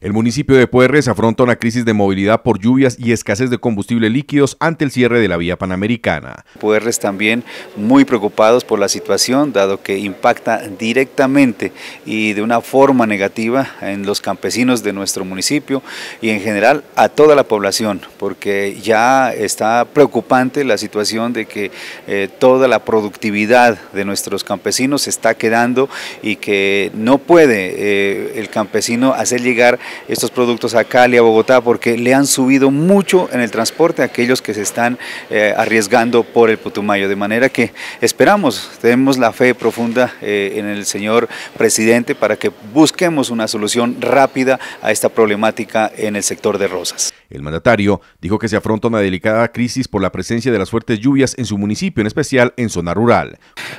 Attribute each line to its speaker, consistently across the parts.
Speaker 1: El municipio de Puerres afronta una crisis de movilidad por lluvias y escasez de combustible líquidos ante el cierre de la vía panamericana.
Speaker 2: Puerres también muy preocupados por la situación, dado que impacta directamente y de una forma negativa en los campesinos de nuestro municipio y en general a toda la población, porque ya está preocupante la situación de que eh, toda la productividad de nuestros campesinos está quedando y que no puede eh, el campesino hacer llegar estos productos a Cali, a Bogotá, porque le han subido mucho en el transporte a aquellos que se están eh, arriesgando por el Putumayo. De manera que esperamos, tenemos la fe profunda eh, en el señor presidente para que busquemos una solución rápida a esta problemática en el sector de Rosas.
Speaker 1: El mandatario dijo que se afronta una delicada crisis por la presencia de las fuertes lluvias en su municipio, en especial en zona rural.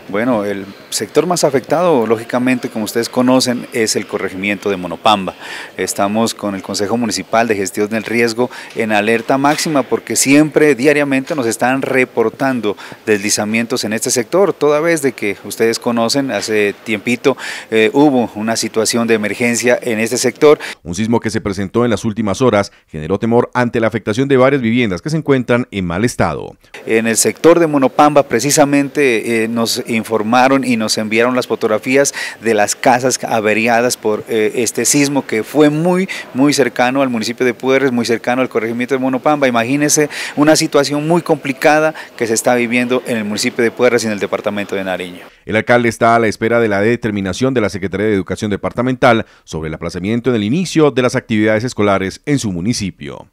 Speaker 2: Bueno, el sector más afectado, lógicamente, como ustedes conocen, es el corregimiento de Monopamba estamos con el Consejo Municipal de Gestión del Riesgo en alerta máxima porque siempre, diariamente nos están reportando deslizamientos en este sector, toda vez de que ustedes conocen, hace tiempito eh, hubo una situación de emergencia en este sector. Un
Speaker 1: sismo que se presentó en las últimas horas generó temor ante la afectación de varias viviendas que se encuentran en mal estado.
Speaker 2: En el sector de Monopamba precisamente eh, nos informaron y nos enviaron las fotografías de las casas averiadas por eh, este sismo que fue muy muy, cercano al municipio de Puerres, muy cercano al corregimiento de Monopamba. Imagínense una situación muy complicada que se está viviendo en el municipio de Puerres y en el departamento de Nariño.
Speaker 1: El alcalde está a la espera de la determinación de la Secretaría de Educación Departamental sobre el aplazamiento en el inicio de las actividades escolares en su municipio.